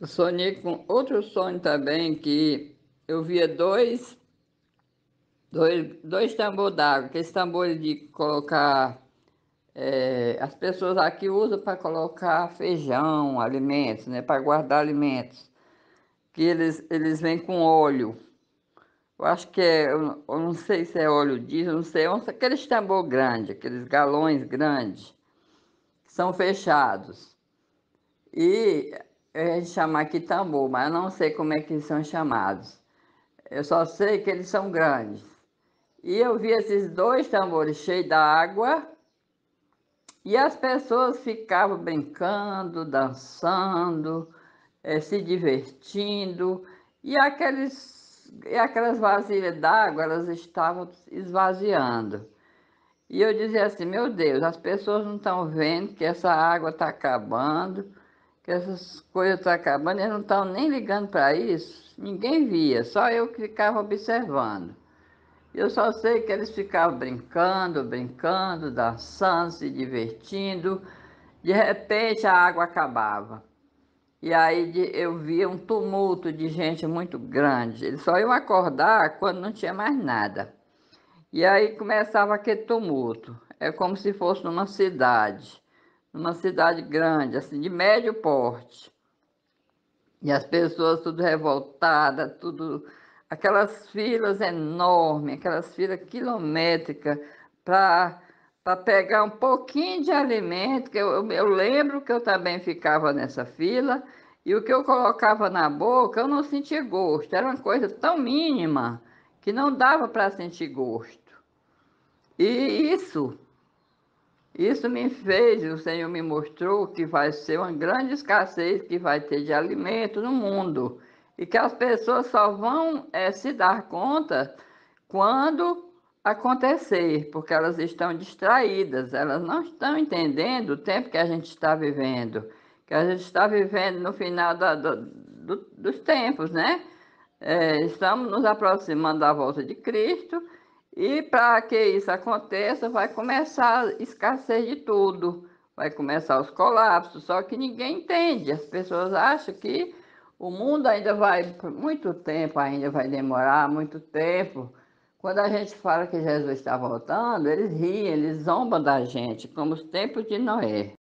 Eu sonhei com outro sonho também, que eu via dois, dois, dois tambor d'água, aqueles tambores de colocar. É, as pessoas aqui usam para colocar feijão, alimentos, né, para guardar alimentos, que eles, eles vêm com óleo. Eu acho que é, eu não sei se é óleo diesel, não sei, é aqueles tambor grande, aqueles galões grandes, que são fechados. E eu é, ia chamar aqui tambor, mas eu não sei como é que eles são chamados. Eu só sei que eles são grandes. E eu vi esses dois tambores cheios d'água e as pessoas ficavam brincando, dançando, é, se divertindo e aqueles e aquelas vasilhas d'água elas estavam esvaziando. E eu dizia assim, meu Deus, as pessoas não estão vendo que essa água está acabando que essas coisas estão acabando, eles não estão nem ligando para isso. Ninguém via, só eu que ficava observando. Eu só sei que eles ficavam brincando, brincando, dançando, se divertindo. De repente a água acabava. E aí eu via um tumulto de gente muito grande. Eles só iam acordar quando não tinha mais nada. E aí começava aquele tumulto. É como se fosse numa cidade numa cidade grande, assim, de médio porte. E as pessoas tudo revoltadas, tudo. Aquelas filas enormes, aquelas filas quilométricas para para pegar um pouquinho de alimento, que eu, eu, lembro que eu também ficava nessa fila, e o que eu colocava na boca eu não sentia gosto, era uma coisa tão mínima que não dava para sentir gosto. E isso isso me fez, o Senhor me mostrou que vai ser uma grande escassez que vai ter de alimento no mundo e que as pessoas só vão é, se dar conta quando acontecer, porque elas estão distraídas, elas não estão entendendo o tempo que a gente está vivendo, que a gente está vivendo no final da, do, do, dos tempos, né? É, estamos nos aproximando da volta de Cristo e para que isso aconteça, vai começar a escassez de tudo, vai começar os colapsos, só que ninguém entende. As pessoas acham que o mundo ainda vai por muito tempo, ainda vai demorar muito tempo. Quando a gente fala que Jesus está voltando, eles riem, eles zombam da gente, como os tempos de Noé.